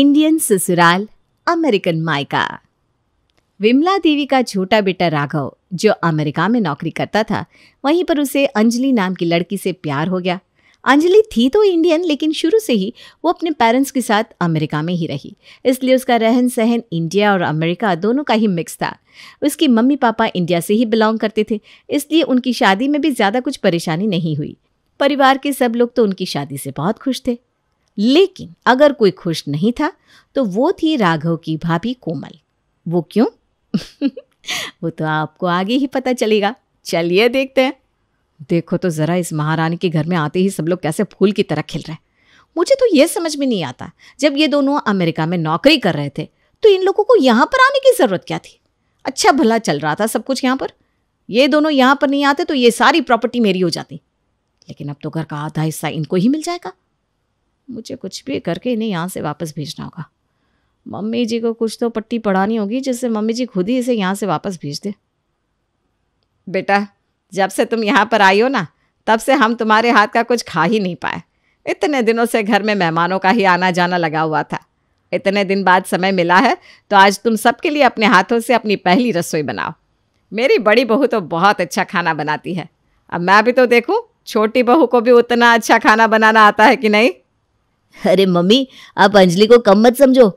Indian ससुराल American मायका विमला देवी का छोटा बेटा राघव जो अमेरिका में नौकरी करता था वहीं पर उसे अंजलि नाम की लड़की से प्यार हो गया अंजलि थी तो इंडियन लेकिन शुरू से ही वो अपने पेरेंट्स के साथ अमेरिका में ही रही इसलिए उसका रहन सहन इंडिया और अमेरिका दोनों का ही मिक्स था उसकी मम्मी पापा इंडिया से ही बिलोंग करते थे इसलिए उनकी शादी में भी ज़्यादा कुछ परेशानी नहीं हुई परिवार के सब लोग तो उनकी शादी से बहुत खुश थे लेकिन अगर कोई खुश नहीं था तो वो थी राघव की भाभी कोमल वो क्यों वो तो आपको आगे ही पता चलेगा चलिए देखते हैं देखो तो ज़रा इस महारानी के घर में आते ही सब लोग कैसे फूल की तरह खिल रहे हैं मुझे तो ये समझ में नहीं आता जब ये दोनों अमेरिका में नौकरी कर रहे थे तो इन लोगों को यहाँ पर आने की ज़रूरत क्या थी अच्छा भला चल रहा था सब कुछ यहाँ पर ये दोनों यहाँ पर नहीं आते तो ये सारी प्रॉपर्टी मेरी हो जाती लेकिन अब तो घर का आधा हिस्सा इनको ही मिल जाएगा मुझे कुछ भी करके इन्हें यहाँ से वापस भेजना होगा मम्मी जी को कुछ तो पट्टी पढ़ानी होगी जिससे मम्मी जी खुद ही इसे यहाँ से वापस भेज दे बेटा जब से तुम यहाँ पर आई हो ना तब से हम तुम्हारे हाथ का कुछ खा ही नहीं पाए इतने दिनों से घर में मेहमानों का ही आना जाना लगा हुआ था इतने दिन बाद समय मिला है तो आज तुम सबके लिए अपने हाथों से अपनी पहली रसोई बनाओ मेरी बड़ी बहू तो बहुत अच्छा खाना बनाती है अब मैं भी तो देखूं छोटी बहू को भी उतना अच्छा खाना बनाना आता है कि नहीं अरे मम्मी आप अंजलि को कम मत समझो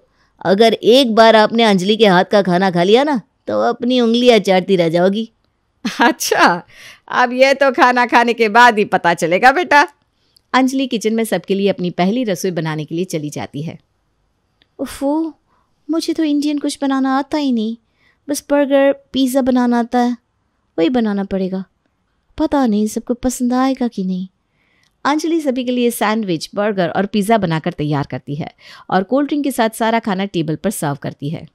अगर एक बार आपने अंजलि के हाथ का खाना खा लिया ना तो अपनी उंगलियां चाटती रह जाओगी अच्छा अब यह तो खाना खाने के बाद ही पता चलेगा बेटा अंजलि किचन में सबके लिए अपनी पहली रसोई बनाने के लिए चली जाती है उफो मुझे तो इंडियन कुछ बनाना आता ही नहीं बस बर्गर पिज़्ज़ा बनाना आता है वही बनाना पड़ेगा पता नहीं सबको पसंद आएगा कि नहीं अंजलि सभी के लिए सैंडविच बर्गर और पिज़्ज़ा बनाकर तैयार करती है और कोल्ड ड्रिंक के साथ सारा खाना टेबल पर सर्व करती है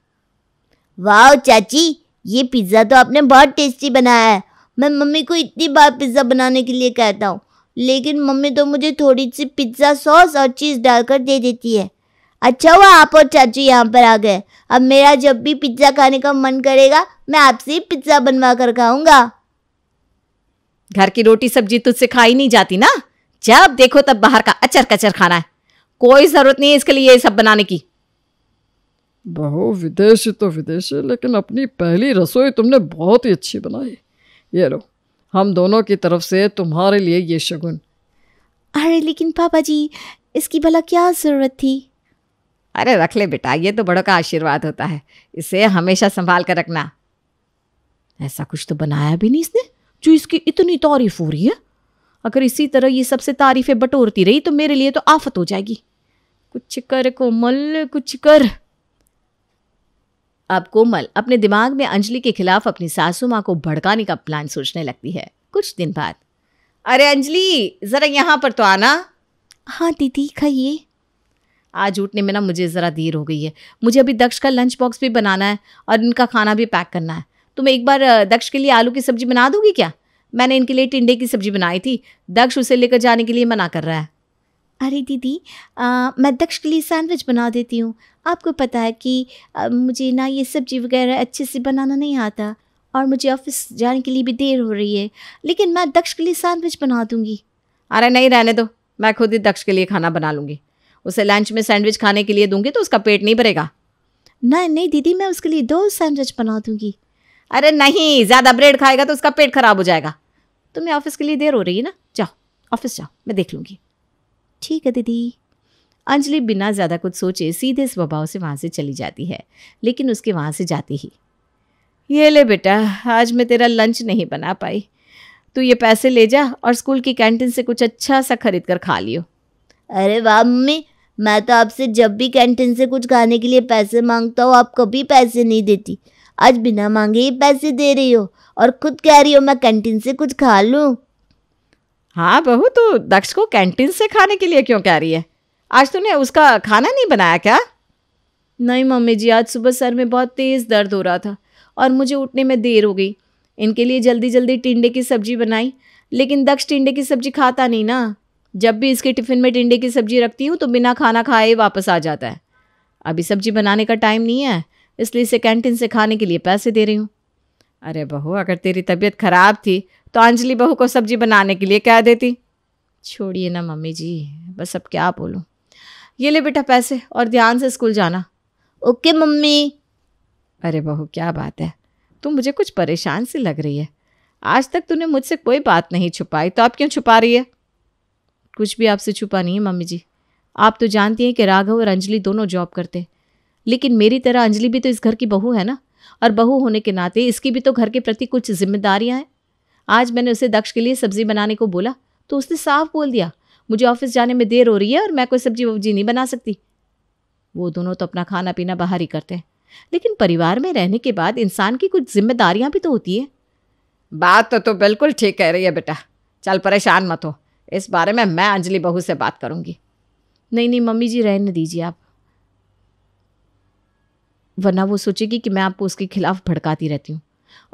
वाह चाची ये पिज़्ज़ा तो आपने बहुत टेस्टी बनाया है मैं मम्मी को इतनी बार पिज़्ज़ा बनाने के लिए कहता हूँ लेकिन मम्मी तो मुझे थोड़ी सी पिज़्ज़ा सॉस और चीज़ डालकर दे देती है अच्छा हुआ आप और चाचू यहाँ पर आ गए अब मेरा जब भी पिज्ज़ा खाने का मन करेगा मैं आपसे ही पिज्ज़ा बनवा कर खाऊंगा घर की रोटी सब्जी तुझसे खाई नहीं जाती ना जब देखो तब बाहर का अचर कचर खाना है कोई जरूरत नहीं इसके लिए ये सब बनाने की बहु विदेशी तो विदेशी लेकिन अपनी पहली रसोई तुमने बहुत ही अच्छी बनाई ये लो हम दोनों की तरफ से तुम्हारे लिए ये शगुन अरे लेकिन पापा जी इसकी भला क्या ज़रूरत थी अरे रख ले बेटा ये तो बड़ों का आशीर्वाद होता है इसे हमेशा संभाल कर रखना ऐसा कुछ तो बनाया भी नहीं इसने जो इसकी इतनी तारीफ हो रही है अगर इसी तरह ये सबसे तारीफें बटोरती रही तो मेरे लिए तो आफत हो जाएगी कुछ कर कोमल कुछ कर अब कोमल अपने दिमाग में अंजलि के खिलाफ अपनी सासू माँ को भड़काने का प्लान सोचने लगती है कुछ दिन बाद अरे अंजलि ज़रा यहाँ पर तो आना हाँ दीदी खाइए आज उठने में ना मुझे ज़रा देर हो गई है मुझे अभी दक्ष का लंच बॉक्स भी बनाना है और इनका खाना भी पैक करना है तुम एक बार दक्ष के लिए आलू की सब्जी बना दोगी क्या मैंने इनके लिए टिंडे की सब्जी बनाई थी दक्ष उसे लेकर जाने के लिए मना कर रहा है अरे दीदी आ, मैं दक्ष के लिए सैंडविच बना देती हूँ आपको पता है कि आ, मुझे ना ये सब्जी वगैरह अच्छे से बनाना नहीं आता और मुझे ऑफिस जाने के लिए भी देर हो रही है लेकिन मैं दक्ष के लिए सैंडविच बना दूँगी अरे नहीं रहने दो मैं खुद ही दक्ष के लिए खाना बना लूँगी उसे लंच में सैंडविच खाने के लिए दूँगी तो उसका पेट नहीं भरेगा नहीं नहीं दीदी मैं उसके लिए दो सैंडविच बना दूँगी अरे नहीं ज़्यादा ब्रेड खाएगा तो उसका पेट खराब हो जाएगा तुम्हें ऑफिस के लिए देर हो रही है ना जाओ ऑफिस जाओ मैं देख लूँगी ठीक है दीदी अंजलि बिना ज़्यादा कुछ सोचे सीधे स्वभाव से वहाँ से चली जाती है लेकिन उसके वहाँ से जाते ही ये ले बेटा आज मैं तेरा लंच नहीं बना पाई तू ये पैसे ले जा और स्कूल की कैंटीन से कुछ अच्छा सा खरीद कर खा लियो अरे वाह मम्मी मैं तो आपसे जब भी कैंटीन से कुछ खाने के लिए पैसे मांगता हूँ आप कभी पैसे नहीं देती आज बिना मांगे ही पैसे दे रही हो और खुद कह रही हो मैं कैंटीन से कुछ खा लूँ हाँ बहू तो दक्ष को कैंटीन से खाने के लिए क्यों कह रही है आज तूने उसका खाना नहीं बनाया क्या नहीं मम्मी जी आज सुबह सर में बहुत तेज़ दर्द हो रहा था और मुझे उठने में देर हो गई इनके लिए जल्दी जल्दी टिंडे की सब्जी बनाई लेकिन दक्ष टिंडे की सब्जी खाता नहीं ना जब भी इसके टिफ़िन में टिंडे की सब्जी रखती हूँ तो बिना खाना खाए वापस आ जाता है अभी सब्जी बनाने का टाइम नहीं है इसलिए इसे कैंटीन से खाने के लिए पैसे दे रही हूँ अरे बहू अगर तेरी तबीयत खराब थी तो अंजलि बहू को सब्जी बनाने के लिए कह देती छोड़िए ना मम्मी जी बस अब क्या बोलूँ ये ले बेटा पैसे और ध्यान से स्कूल जाना ओके मम्मी अरे बहू क्या बात है तुम मुझे कुछ परेशान सी लग रही है आज तक तूने मुझसे कोई बात नहीं छुपाई तो आप क्यों छुपा रही है कुछ भी आपसे छुपा नहीं है मम्मी जी आप तो जानती हैं कि राघव और अंजलि दोनों जॉब करते हैं लेकिन मेरी तरह अंजलि भी तो इस घर की बहू है ना और बहू होने के नाते इसकी भी तो घर के प्रति कुछ जिम्मेदारियाँ हैं आज मैंने उसे दक्ष के लिए सब्जी बनाने को बोला तो उसने साफ बोल दिया मुझे ऑफिस जाने में देर हो रही है और मैं कोई सब्जी वब्जी नहीं बना सकती वो दोनों तो अपना खाना पीना बाहर ही करते हैं लेकिन परिवार में रहने के बाद इंसान की कुछ जिम्मेदारियाँ भी तो होती है बात तो तो बिल्कुल ठीक कह रही है बेटा चल परेशान मत हो इस बारे में मैं अंजलि बहू से बात करूंगी नहीं नहीं मम्मी जी रहने दीजिए आप वरना वो सोचेगी कि मैं आपको उसके खिलाफ भड़काती रहती हूँ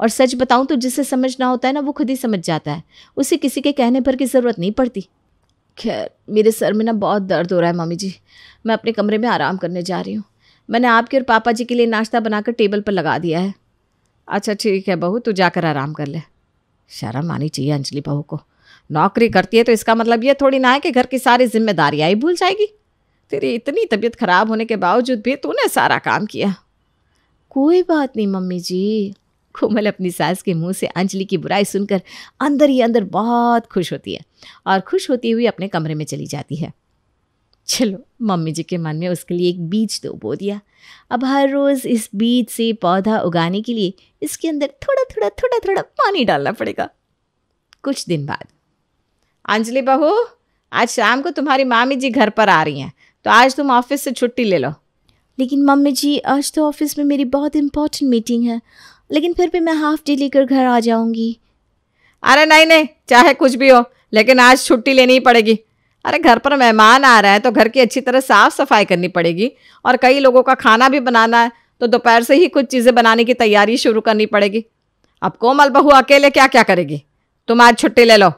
और सच बताऊँ तो जिसे समझना होता है ना वो खुद ही समझ जाता है उसे किसी के कहने पर की ज़रूरत नहीं पड़ती खैर मेरे सर में ना बहुत दर्द हो रहा है मामी जी मैं अपने कमरे में आराम करने जा रही हूँ मैंने आपके और पापा जी के लिए नाश्ता बनाकर टेबल पर लगा दिया है अच्छा ठीक है बहू तू जाकर आराम कर ले शर्म आनी चाहिए अंजलि बहू को नौकरी करती है तो इसका मतलब ये थोड़ी ना है कि घर की सारी जिम्मेदारियाँ ही भूल जाएगी तेरी इतनी तबीयत खराब होने के बावजूद भी तूने सारा काम किया कोई बात नहीं मम्मी जी कोमल अपनी सास के मुंह से अंजलि की बुराई सुनकर अंदर ही अंदर बहुत खुश होती है और खुश होती हुई अपने कमरे में चली जाती है चलो मम्मी जी के मन में उसके लिए एक बीज तो बो दिया अब हर रोज़ इस बीज से पौधा उगाने के लिए इसके अंदर थोड़ा थोड़ा थोड़ा थोड़ा पानी डालना पड़ेगा कुछ दिन बाद अंजलि बहू आज शाम को तुम्हारी मामी जी घर पर आ रही हैं तो आज तुम ऑफिस से छुट्टी ले लो लेकिन मम्मी जी आज तो ऑफिस में मेरी बहुत इम्पोर्टेंट मीटिंग है लेकिन फिर भी मैं हाफ डे लेकर घर आ जाऊंगी अरे नहीं नहीं चाहे कुछ भी हो लेकिन आज छुट्टी लेनी ही पड़ेगी अरे घर पर मेहमान आ रहे हैं तो घर की अच्छी तरह साफ सफाई करनी पड़ेगी और कई लोगों का खाना भी बनाना है तो दोपहर से ही कुछ चीज़ें बनाने की तैयारी शुरू करनी पड़ेगी अब कोमल बहू अकेले क्या क्या करेगी तुम आज छुट्टी ले लो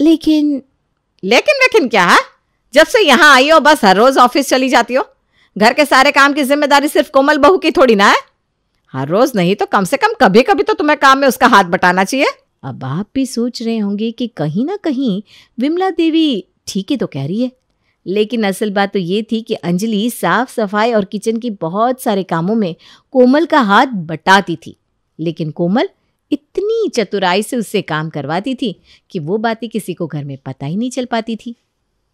लेकिन लेकिन लेकिन क्या है जब से यहाँ आई हो बस हर रोज़ ऑफिस चली जाती हो घर के सारे काम की जिम्मेदारी सिर्फ कोमल बहू की थोड़ी ना है हर रोज नहीं तो कम से कम कभी कभी तो तुम्हें काम में उसका हाथ बटाना चाहिए अब आप भी सोच रहे होंगे कि कहीं ना कहीं विमला देवी ठीक ही तो कह रही है लेकिन असल बात तो ये थी कि अंजलि साफ सफाई और किचन की बहुत सारे कामों में कोमल का हाथ बटाती थी लेकिन कोमल इतनी चतुराई से उससे काम करवाती थी कि वो बातें किसी को घर में पता ही नहीं चल पाती थी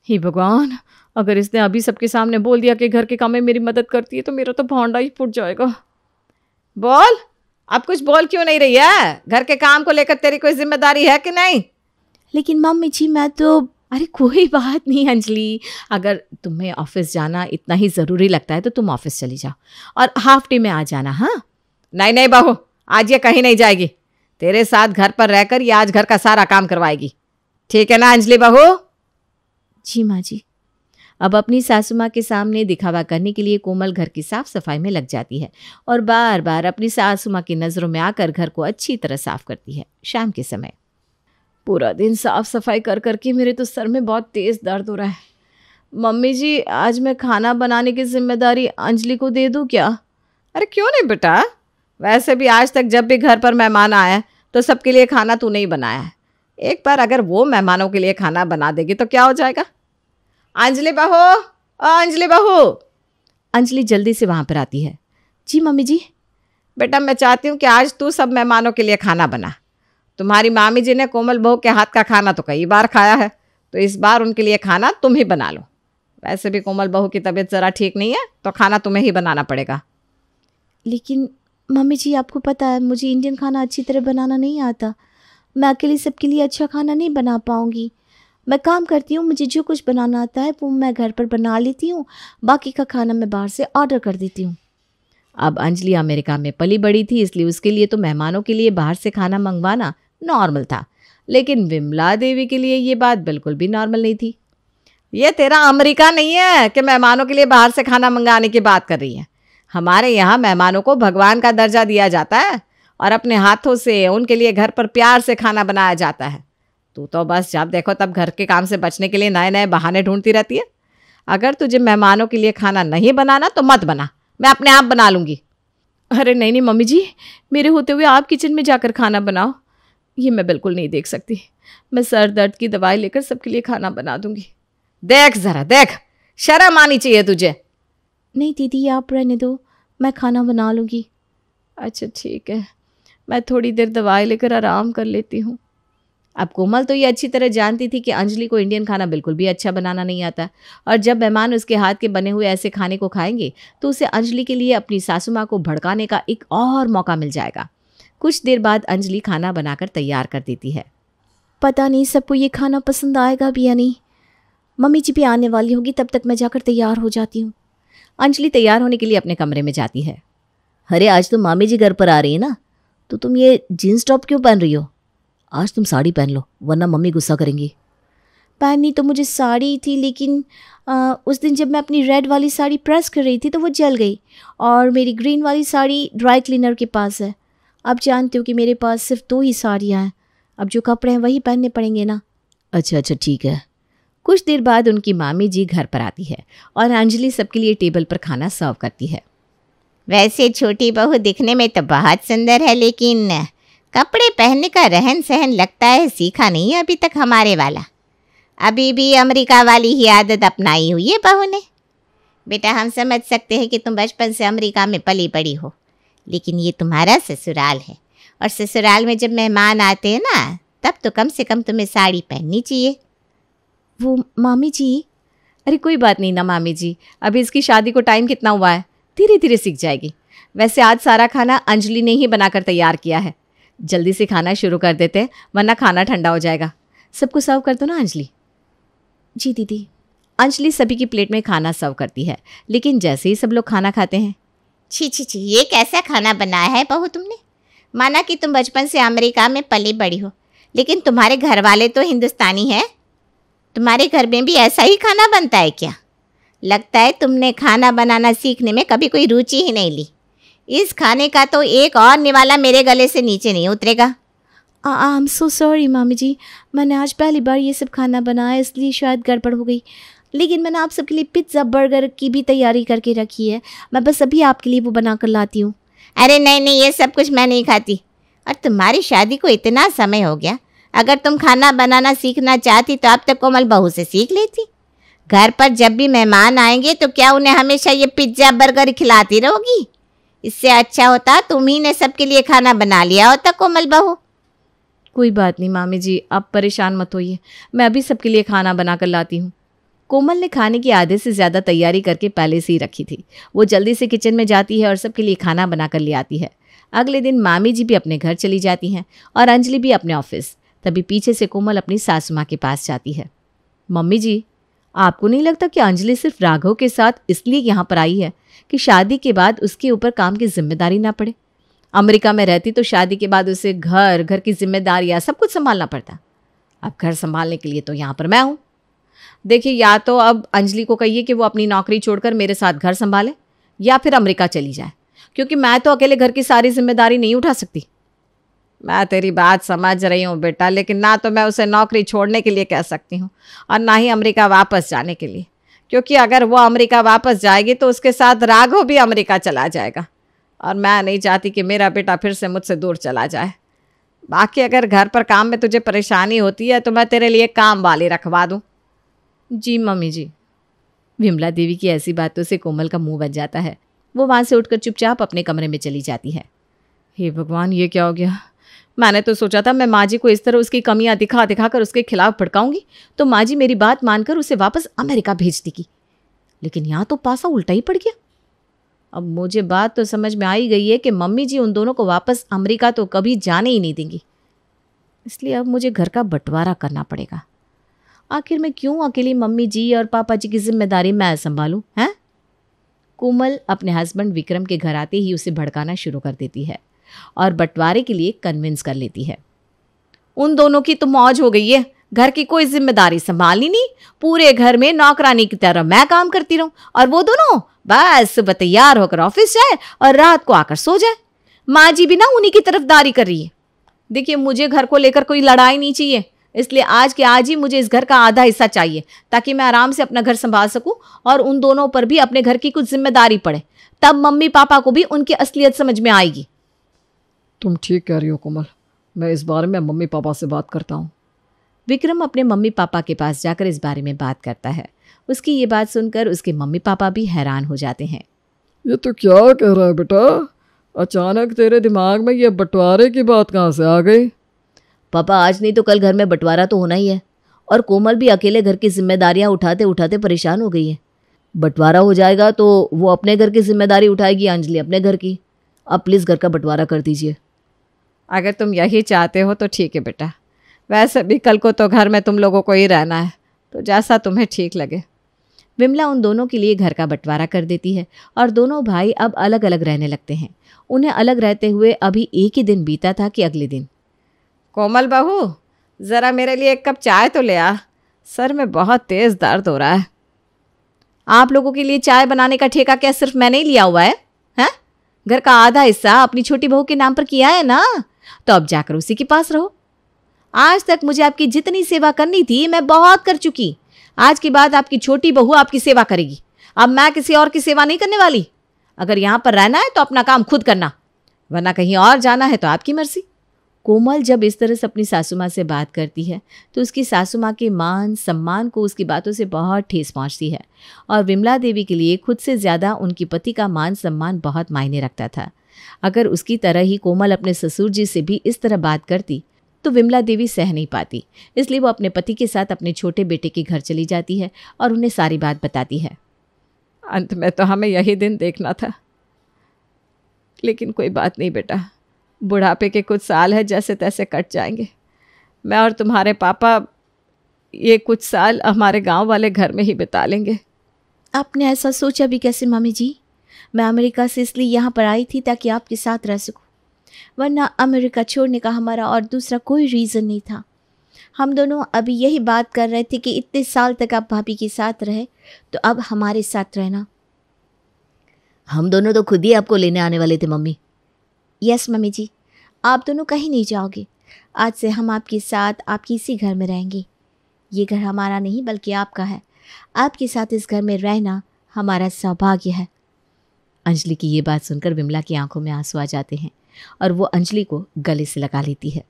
हे भगवान अगर इसने अभी सबके सामने बोल दिया कि घर के काम में मेरी मदद करती है तो मेरा तो भौंडा ही फूट जाएगा बोल अब कुछ बोल क्यों नहीं रही है घर के काम को लेकर तेरी कोई जिम्मेदारी है कि नहीं लेकिन मम्मी जी मैं तो अरे कोई बात नहीं अंजलि अगर तुम्हें ऑफिस जाना इतना ही ज़रूरी लगता है तो तुम ऑफिस चली जाओ और हाफ डे में आ जाना हाँ नहीं नहीं बहू आज ये कहीं नहीं जाएगी तेरे साथ घर पर रहकर ये आज घर का सारा काम करवाएगी ठीक है ना अंजलि बहू जी माँ जी अब अपनी सासू माँ के सामने दिखावा करने के लिए कोमल घर की साफ सफाई में लग जाती है और बार बार अपनी सासू माँ की नज़रों में आकर घर को अच्छी तरह साफ करती है शाम के समय पूरा दिन साफ सफाई कर करके मेरे तो सर में बहुत तेज़ दर्द हो रहा है मम्मी जी आज मैं खाना बनाने की जिम्मेदारी अंजलि को दे दूँ क्या अरे क्यों नहीं बेटा वैसे भी आज तक जब भी घर पर मेहमान आया तो सबके लिए खाना तूने नहीं बनाया है एक बार अगर वो मेहमानों के लिए खाना बना देगी तो क्या हो जाएगा अंजलि बहू अंजलि बहू अंजलि जल्दी से वहाँ पर आती है जी मम्मी जी बेटा मैं चाहती हूँ कि आज तू सब मेहमानों के लिए खाना बना तुम्हारी मामी जी ने कोमल बहू के हाथ का खाना तो कई बार खाया है तो इस बार उनके लिए खाना तुम ही बना लो वैसे भी कोमल बहू की तबीयत ज़रा ठीक नहीं है तो खाना तुम्हें ही बनाना पड़ेगा लेकिन मम्मी जी आपको पता है मुझे इंडियन खाना अच्छी तरह बनाना नहीं आता मैं अकेले सबके लिए अच्छा खाना नहीं बना पाऊँगी मैं काम करती हूँ मुझे जो कुछ बनाना आता है वो मैं घर पर बना लेती हूँ बाकी का खाना मैं बाहर से ऑर्डर कर देती हूँ अब अंजलि अमेरिका में पली बड़ी थी इसलिए उसके लिए तो मेहमानों के लिए बाहर से खाना मंगवाना नॉर्मल था लेकिन विमला देवी के लिए ये बात बिल्कुल भी नॉर्मल नहीं थी ये तेरा अमेरिका नहीं है कि मेहमानों के लिए बाहर से खाना मंगाने की बात कर रही है हमारे यहाँ मेहमानों को भगवान का दर्जा दिया जाता है और अपने हाथों से उनके लिए घर पर प्यार से खाना बनाया जाता है तू तो बस जब देखो तब घर के काम से बचने के लिए नए नए बहाने ढूंढती रहती है अगर तुझे मेहमानों के लिए खाना नहीं बनाना तो मत बना मैं अपने आप बना लूँगी अरे नहीं नहीं मम्मी जी मेरे होते हुए आप किचन में जाकर खाना बनाओ ये मैं बिल्कुल नहीं देख सकती मैं सर दर्द की दवाई लेकर सबके लिए खाना बना दूंगी देख ज़रा देख शर्म आनी चाहिए तुझे नहीं दीदी आप रहने दो मैं खाना बना लूँगी अच्छा ठीक है मैं थोड़ी देर दवाई लेकर आराम कर लेती हूँ अब कोमल तो ये अच्छी तरह जानती थी कि अंजलि को इंडियन खाना बिल्कुल भी अच्छा बनाना नहीं आता और जब मेहमान उसके हाथ के बने हुए ऐसे खाने को खाएंगे तो उसे अंजलि के लिए अपनी सासू माँ को भड़काने का एक और मौका मिल जाएगा कुछ देर बाद अंजलि खाना बनाकर तैयार कर देती है पता नहीं सबको ये खाना पसंद आएगा भी या नहीं मम्मी जी भी आने वाली होगी तब तक मैं जाकर तैयार हो जाती हूँ अंजलि तैयार होने के लिए अपने कमरे में जाती है अरे आज तो मामी जी घर पर आ रही है ना तो तुम ये जीन्स टॉप क्यों पहन रही हो आज तुम साड़ी पहन लो वरना मम्मी गुस्सा करेंगी पहननी तो मुझे साड़ी थी लेकिन आ, उस दिन जब मैं अपनी रेड वाली साड़ी प्रेस कर रही थी तो वो जल गई और मेरी ग्रीन वाली साड़ी ड्राई क्लीनर के पास है अब जानते हो कि मेरे पास सिर्फ दो ही साड़ियाँ हैं अब जो कपड़े हैं वही पहनने पड़ेंगे ना अच्छा अच्छा ठीक है कुछ देर बाद उनकी मामी जी घर पर आती है और अंजलि सबके लिए टेबल पर खाना सर्व करती है वैसे छोटी बहू दिखने में तो बहुत सुंदर है लेकिन कपड़े पहनने का रहन सहन लगता है सीखा नहीं अभी तक हमारे वाला अभी भी अमेरिका वाली ही आदत अपनाई हुई है बहू ने बेटा हम समझ सकते हैं कि तुम बचपन से अमेरिका में पली पड़ी हो लेकिन ये तुम्हारा ससुराल है और ससुराल में जब मेहमान आते हैं ना तब तो कम से कम तुम्हें साड़ी पहननी चाहिए वो मामी जी अरे कोई बात नहीं ना मामी जी अभी इसकी शादी को टाइम कितना हुआ है धीरे धीरे सीख जाएगी वैसे आज सारा खाना अंजलि ने ही बनाकर तैयार किया है जल्दी से खाना शुरू कर देते हैं वरना खाना ठंडा हो जाएगा सबको सर्व कर दो ना अंजलि जी दीदी अंजलि सभी की प्लेट में खाना सर्व करती है लेकिन जैसे ही सब लोग खाना खाते हैं छी छी छी ये कैसा खाना बनाया है बहू तुमने माना कि तुम बचपन से अमेरिका में पली बड़ी हो लेकिन तुम्हारे घर वाले तो हिंदुस्तानी हैं तुम्हारे घर में भी ऐसा ही खाना बनता है क्या लगता है तुमने खाना बनाना सीखने में कभी कोई रुचि ही नहीं ली इस खाने का तो एक और निवाला मेरे गले से नीचे नहीं उतरेगा आई एम सो सॉरी मामी जी मैंने आज पहली बार ये सब खाना बनाया इसलिए शायद गड़बड़ हो गई लेकिन मैंने आप सबके लिए पिज्ज़ा बर्गर की भी तैयारी करके रखी है मैं बस अभी आपके लिए वो बना कर लाती हूँ अरे नहीं नहीं ये सब कुछ मैं नहीं खाती और तुम्हारी शादी को इतना समय हो गया अगर तुम खाना बनाना सीखना चाहती तो अब तक कोमल बहू से सीख लेती घर पर जब भी मेहमान आएंगे तो क्या उन्हें हमेशा ये पिज्ज़ा बर्गर खिलाती रहोगी इससे अच्छा होता तुम्ही ने सबके लिए खाना बना लिया होता कोमल बहू कोई बात नहीं मामी जी आप परेशान मत होइए मैं अभी सबके लिए खाना बना कर लाती हूँ कोमल ने खाने की आधे से ज़्यादा तैयारी करके पहले से ही रखी थी वो जल्दी से किचन में जाती है और सबके लिए खाना बना कर ले आती है अगले दिन मामी जी भी अपने घर चली जाती हैं और अंजलि भी अपने ऑफिस तभी पीछे से कोमल अपनी सासू माँ के पास जाती है मम्मी जी आपको नहीं लगता कि अंजलि सिर्फ राघव के साथ इसलिए यहाँ पर आई है कि शादी के बाद उसके ऊपर काम की जिम्मेदारी ना पड़े अमेरिका में रहती तो शादी के बाद उसे घर घर की जिम्मेदारियाँ सब कुछ संभालना पड़ता अब घर संभालने के लिए तो यहाँ पर मैं हूँ देखिए या तो अब अंजलि को कहिए कि वो अपनी नौकरी छोड़कर मेरे साथ घर संभाले या फिर अमेरिका चली जाए क्योंकि मैं तो अकेले घर की सारी जिम्मेदारी नहीं उठा सकती मैं तेरी बात समझ रही हूँ बेटा लेकिन ना तो मैं उसे नौकरी छोड़ने के लिए कह सकती हूँ और ना ही अमेरिका वापस जाने के लिए क्योंकि अगर वो अमेरिका वापस जाएगी तो उसके साथ राघव भी अमेरिका चला जाएगा और मैं नहीं चाहती कि मेरा बेटा फिर से मुझसे दूर चला जाए बाकी अगर घर पर काम में तुझे परेशानी होती है तो मैं तेरे लिए काम वाली रखवा दूँ जी मम्मी जी विमला देवी की ऐसी बातों से कोमल का मुंह बन जाता है वो वहाँ से उठकर चुपचाप अपने कमरे में चली जाती है हे भगवान ये क्या हो गया मैंने तो सोचा था मैं माँ जी को इस तरह उसकी कमियाँ दिखा दिखा कर उसके खिलाफ भड़काऊंगी तो माँ जी मेरी बात मानकर उसे वापस अमेरिका भेज देगी लेकिन यहाँ तो पासा उल्टा ही पड़ गया अब मुझे बात तो समझ में आई गई है कि मम्मी जी उन दोनों को वापस अमेरिका तो कभी जाने ही नहीं देंगी इसलिए अब मुझे घर का बंटवारा करना पड़ेगा आखिर मैं क्यों अकेली मम्मी जी और पापा जी की जिम्मेदारी मैं संभालूँ हैं कोमल अपने हस्बैंड विक्रम के घर आते ही उसे भड़काना शुरू कर देती है और बंटवारे के लिए कन्विंस कर लेती है उन दोनों की तो मौज हो गई है घर की कोई जिम्मेदारी संभालनी नहीं पूरे घर में नौकरानी की तरह मैं काम करती रहूं और वो दोनों बस सुबह तैयार होकर ऑफिस जाए और रात को आकर सो जाए माँ जी भी ना उन्हीं की तरफदारी कर रही है देखिए मुझे घर को लेकर कोई लड़ाई नहीं चाहिए इसलिए आज के आज ही मुझे इस घर का आधा हिस्सा चाहिए ताकि मैं आराम से अपना घर संभाल सकूं और उन दोनों पर भी अपने घर की कुछ जिम्मेदारी पड़े तब मम्मी पापा को भी उनकी असलियत समझ में आएगी तुम ठीक कह रही हो कोमल मैं इस बारे में मम्मी पापा से बात करता हूँ विक्रम अपने मम्मी पापा के पास जाकर इस बारे में बात करता है उसकी ये बात सुनकर उसके मम्मी पापा भी हैरान हो जाते हैं ये तो क्या कह रहा है बेटा अचानक तेरे दिमाग में ये बंटवारे की बात कहाँ से आ गई पापा आज नहीं तो कल घर में बंटवारा तो होना ही है और कोमल भी अकेले घर की जिम्मेदारियाँ उठाते उठाते परेशान हो गई है बंटवारा हो जाएगा तो वो अपने घर की जिम्मेदारी उठाएगी अंजलि अपने घर की आप प्लीज़ घर का बंटवारा कर दीजिए अगर तुम यही चाहते हो तो ठीक है बेटा वैसे भी कल को तो घर में तुम लोगों को ही रहना है तो जैसा तुम्हें ठीक लगे विमला उन दोनों के लिए घर का बंटवारा कर देती है और दोनों भाई अब अलग अलग रहने लगते हैं उन्हें अलग रहते हुए अभी एक ही दिन बीता था कि अगले दिन कोमल बहू ज़रा मेरे लिए एक कप चाय तो ले आ सर में बहुत तेज़ दर्द हो रहा है आप लोगों के लिए चाय बनाने का ठेका क्या सिर्फ मैंने ही लिया हुआ है हैं घर का आधा हिस्सा अपनी छोटी बहू के नाम पर किया है ना तो अब जाकर उसी के पास रहो आज तक मुझे आपकी जितनी सेवा करनी थी मैं बहुत कर चुकी आज के बाद आपकी छोटी बहू आपकी सेवा करेगी अब मैं किसी और की सेवा नहीं करने वाली अगर यहाँ पर रहना है तो अपना काम खुद करना वरना कहीं और जाना है तो आपकी मर्जी कोमल जब इस तरह से अपनी सासू माँ से बात करती है तो उसकी सासू माँ के मान सम्मान को उसकी बातों से बहुत ठेस पहुँचती है और विमला देवी के लिए खुद से ज़्यादा उनकी पति का मान सम्मान बहुत मायने रखता था अगर उसकी तरह ही कोमल अपने ससुर जी से भी इस तरह बात करती तो विमला देवी सह नहीं पाती इसलिए वो अपने पति के साथ अपने छोटे बेटे के घर चली जाती है और उन्हें सारी बात बताती है अंत में तो हमें यही दिन देखना था लेकिन कोई बात नहीं बेटा बुढ़ापे के कुछ साल है जैसे तैसे कट जाएंगे मैं और तुम्हारे पापा ये कुछ साल हमारे गांव वाले घर में ही बिता लेंगे आपने ऐसा सोचा भी कैसे मामी जी मैं अमेरिका से इसलिए यहाँ पर आई थी ताकि आपके साथ रह सकूँ वरना अमेरिका छोड़ने का हमारा और दूसरा कोई रीज़न नहीं था हम दोनों अभी यही बात कर रहे थे कि इतने साल तक आप भाभी के साथ रहे तो अब हमारे साथ रहना हम दोनों तो खुद ही आपको लेने आने वाले थे मम्मी यस मम्मी जी आप दोनों कहीं नहीं जाओगे आज से हम आपके साथ आपके इसी घर में रहेंगे ये घर हमारा नहीं बल्कि आपका है आपके साथ इस घर में रहना हमारा सौभाग्य है अंजलि की ये बात सुनकर विमला की आंखों में आंसू आ जाते हैं और वो अंजलि को गले से लगा लेती है